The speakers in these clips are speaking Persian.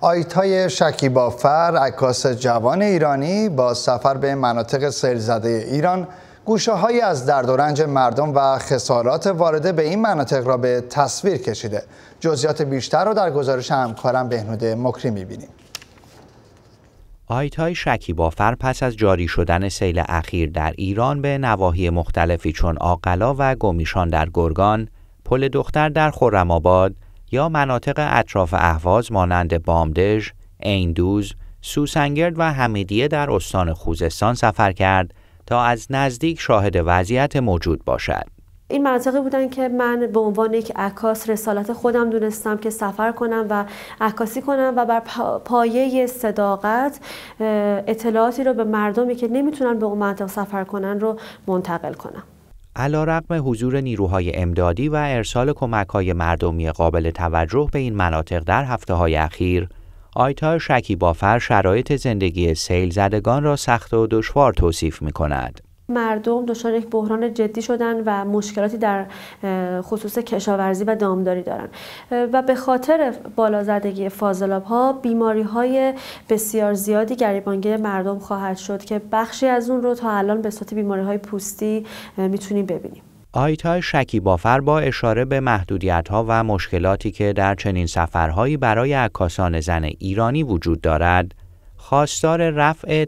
آیتای شکیبافر عکاس جوان ایرانی با سفر به مناطق سیلزده ایران گوشه هایی از درد و رنج مردم و خسارات وارده به این مناطق را به تصویر کشیده جزیات بیشتر را در گزارش همکارم بهنود مکری میبینیم آیتای شکیبافر پس از جاری شدن سیل اخیر در ایران به نواحی مختلفی چون آقلا و گمیشان در گرگان، پل دختر در آباد یا مناطق اطراف اهواز مانند بامدژ، ایندوز، سوسنگرد و حمیدیه در استان خوزستان سفر کرد تا از نزدیک شاهد وضعیت موجود باشد. این مناطقی بودن که من به عنوان یک عکاس رسالت خودم دونستم که سفر کنم و عکاسی کنم و بر پایه صداقت اطلاعاتی رو به مردمی که نمیتونن به اون منطقه سفر کنن رو منتقل کنم. علا رقم حضور نیروهای امدادی و ارسال کمکهای مردمی قابل توجه به این مناطق در هفته های اخیر، آیتا شکیبافر شرایط زندگی سیل زدگان را سخت و دشوار توصیف می کند. مردم دچار یک بحران جدی شدن و مشکلاتی در خصوص کشاورزی و دامداری دارن و به خاطر بالا زدگی فاضلاب ها بیماری های بسیار زیادی گریبانگیر مردم خواهد شد که بخشی از اون رو تا الان به صورت بیماری های پوستی میتونیم ببینیم آیتا بافر با اشاره به محدودیت ها و مشکلاتی که در چنین سفرهایی برای عکاسان زن ایرانی وجود دارد خواستار رفع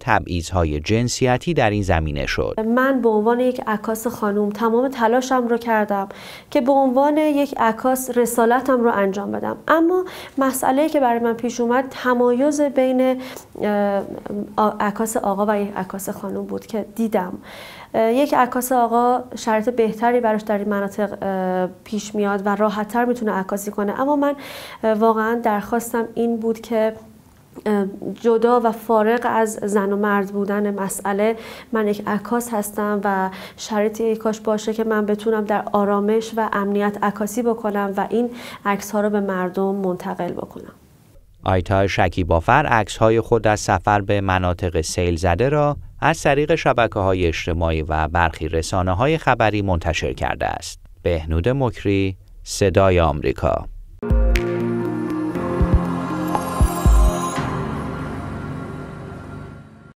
های جنسیتی در این زمینه شد. من به عنوان یک عکاس خانوم تمام تلاشم رو کردم که به عنوان یک عکاس رسالتم رو انجام بدم. اما مسئله که برای من پیش اومد تمایز بین عکاس آقا و یک عکاس خانم بود که دیدم یک عکاس آقا شرط بهتری براش در این مناطق پیش میاد و راحتتر میتونه عکاسی کنه اما من واقعا درخواستم این بود که جدا و فارغ از زن و مرد بودن مسئله من یک عکاس هستم و شرطی کاش باشه که من بتونم در آرامش و امنیت عکاسی بکنم و این عکس ها رو به مردم منتقل بکنم آیتا شکیبافر عکس های خود از سفر به مناطق سیل زده را از طریق شبکه های اجتماعی و برخی رسانه های خبری منتشر کرده است. بهنود مکری، صدای آمریکا